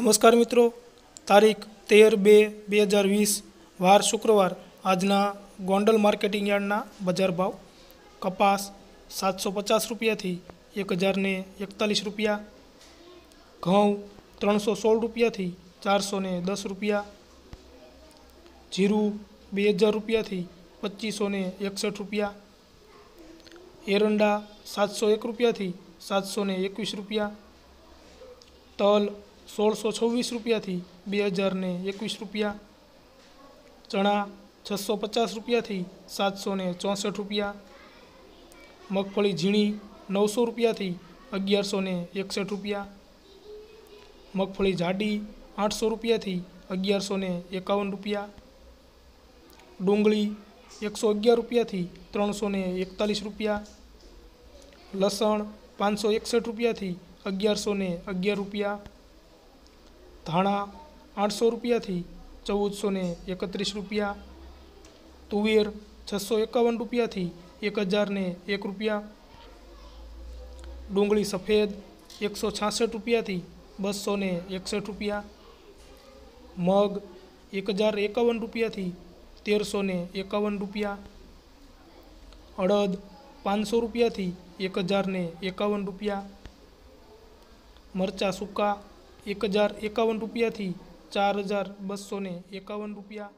नमस्कार मित्रों तारीख तेर बे हज़ार वीस वार शुक्रवार आजना गोडल मार्केटिंग यार्डना बजार भाव कपास सात सौ पचास रुपया थी एक हज़ार ने एकतालीस रुपया घऊ त्रो सोल रुपया थी चार सौ ने दस रुपया जीरु बेहज़ार रुपया थी पच्चीसो ने एकसठ रुपया एरंडा सात सौ एक रुपया थी सात सौ ने एक रुपया तल સોળસો છવ્વીસ રૂપિયાથી બે હજારને એકવીસ રૂપિયા ચણા છસો પચાસ રૂપિયાથી સાતસો ને ચોસઠ રૂપિયા મગફળી ઝીણી નવસો રૂપિયાથી અગિયારસો ને એકસઠ રૂપિયા મગફળી જાડી આઠસો રૂપિયાથી અગિયારસો ને એકાવન રૂપિયા ડુંગળી એકસો અગિયાર રૂપિયાથી ત્રણસો ને એકતાલીસ રૂપિયા લસણ પાંચસો એકસઠ રૂપિયાથી અગિયારસો ને અગિયાર રૂપિયા धाणा आठ सौ रुपया थी चौदह सौ ने एकत्रीस रुपया तुवेर छ सौ एकावन रुपया थी एक हज़ार ने एक रुपया डूंगी सफेद एक सौ छसठ रुपया थी बसो ने एकसठ रुपया मग एक हज़ार एकवन रुपया थी तेर सौ ने एकवन रुपया अड़द पाँच सौ रुपया थी एक हज़ार ने एकावन रुपया मरचा सूका एक हज़ार एकावन रुपया थी चार हज़ार बसो ने एकावन रुपया